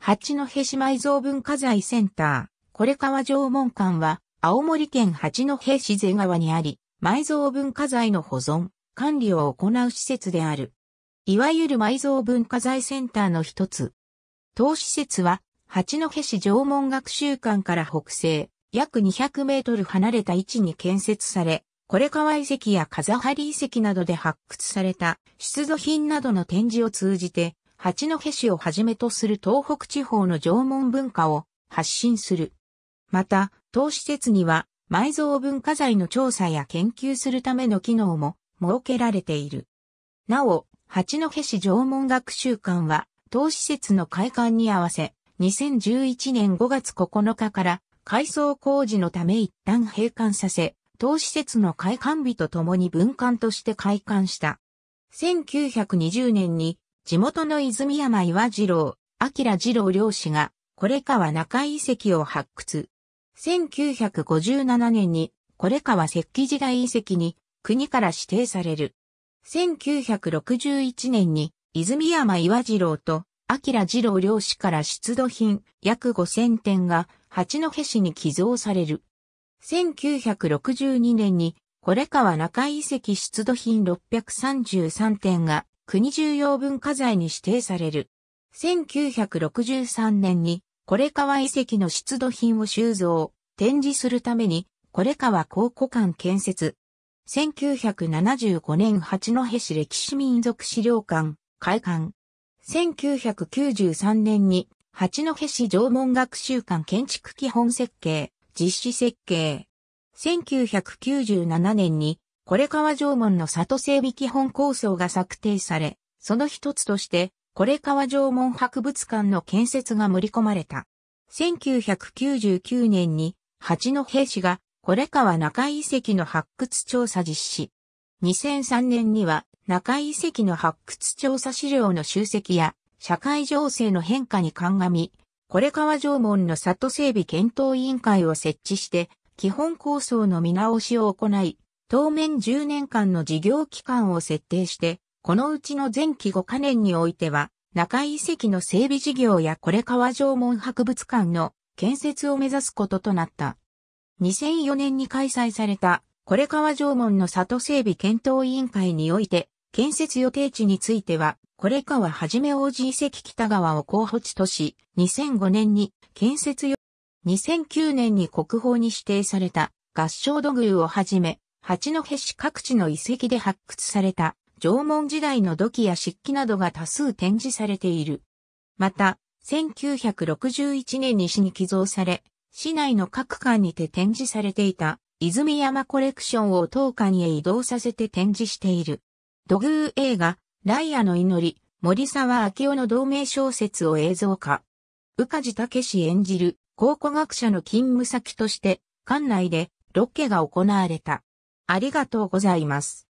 八戸市埋蔵文化財センター、これ川縄文館は、青森県八戸市瀬川にあり、埋蔵文化財の保存、管理を行う施設である。いわゆる埋蔵文化財センターの一つ。当施設は、八戸市縄文学習館から北西、約200メートル離れた位置に建設され、これ川遺跡や風張遺跡などで発掘された出土品などの展示を通じて、八戸市をはじめとする東北地方の縄文文化を発信する。また、当施設には埋蔵文化財の調査や研究するための機能も設けられている。なお、八戸市縄文学習館は、当施設の開館に合わせ、2011年5月9日から改装工事のため一旦閉館させ、当施設の開館日とともに文館として開館した。1920年に地元の泉山岩次郎、明次郎漁師が、これ川中遺跡を発掘。1957年に、これ川石器時代遺跡に、国から指定される。1961年に、泉山岩次郎と、明次郎漁師から出土品約5000点が八戸市に寄贈される。1962年に、これ川中遺跡出土品633点が国重要文化財に指定される。1963年に、これ川遺跡の出土品を収蔵、展示するために、これ川考古館建設。1975年八戸市歴史民族資料館、開館。1993年に、八戸市縄文学習館建築基本設計、実施設計。1997年にこれ川縄文の里整備基本構想が策定され、その一つとして、これ川縄文博物館の建設が盛り込まれた。1999年に、八戸市が、これ川中遺跡の発掘調査実施。2003年には、中遺跡の発掘調査資料の集積や、社会情勢の変化に鑑み、これ川縄文の里整備検討委員会を設置して、基本構想の見直しを行い、当面10年間の事業期間を設定して、このうちの前期5カ年においては、中井遺跡の整備事業やこれ川縄文博物館の建設を目指すこととなった。2004年に開催された、これ川縄文の里整備検討委員会において、建設予定地については、これ川はじめ王子遺跡北川を候補地とし、2005年に建設予、2009年に国宝に指定された合唱土偶をはじめ、八戸市各地の遺跡で発掘された縄文時代の土器や漆器などが多数展示されている。また、1961年に市に寄贈され、市内の各館にて展示されていた泉山コレクションを当館へ移動させて展示している。土偶映画、ライアの祈り、森沢明夫の同名小説を映像化。宇梶武史演じる考古学者の勤務先として、館内でロケが行われた。ありがとうございます。